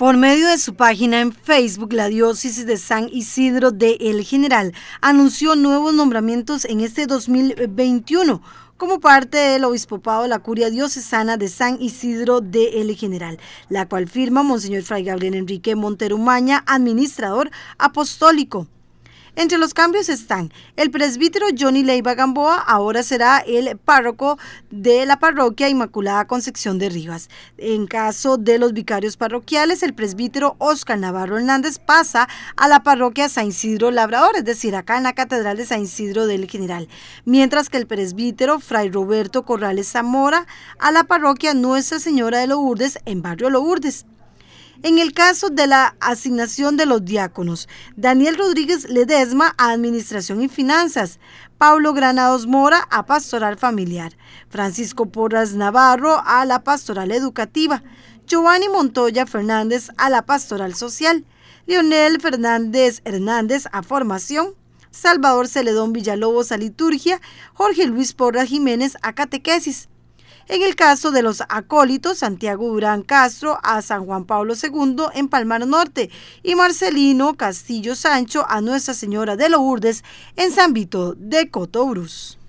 Por medio de su página en Facebook, la diócesis de San Isidro de El General anunció nuevos nombramientos en este 2021 como parte del obispopado de la curia diocesana de San Isidro de El General, la cual firma Monseñor Fray Gabriel Enrique Monterumaña, administrador apostólico entre los cambios están el presbítero Johnny Leiva Gamboa, ahora será el párroco de la parroquia Inmaculada Concepción de Rivas. En caso de los vicarios parroquiales, el presbítero Oscar Navarro Hernández pasa a la parroquia San Isidro Labrador, es decir, acá en la Catedral de San Isidro del General, mientras que el presbítero Fray Roberto Corrales Zamora a la parroquia Nuestra Señora de Lourdes en Barrio Lourdes. En el caso de la asignación de los diáconos, Daniel Rodríguez Ledesma a Administración y Finanzas, Pablo Granados Mora a Pastoral Familiar, Francisco Porras Navarro a la Pastoral Educativa, Giovanni Montoya Fernández a la Pastoral Social, Leonel Fernández Hernández a Formación, Salvador Celedón Villalobos a Liturgia, Jorge Luis Porras Jiménez a Catequesis, en el caso de los acólitos, Santiago Durán Castro a San Juan Pablo II en Palmar Norte y Marcelino Castillo Sancho a Nuestra Señora de Lourdes en San Vito de Cotobruz.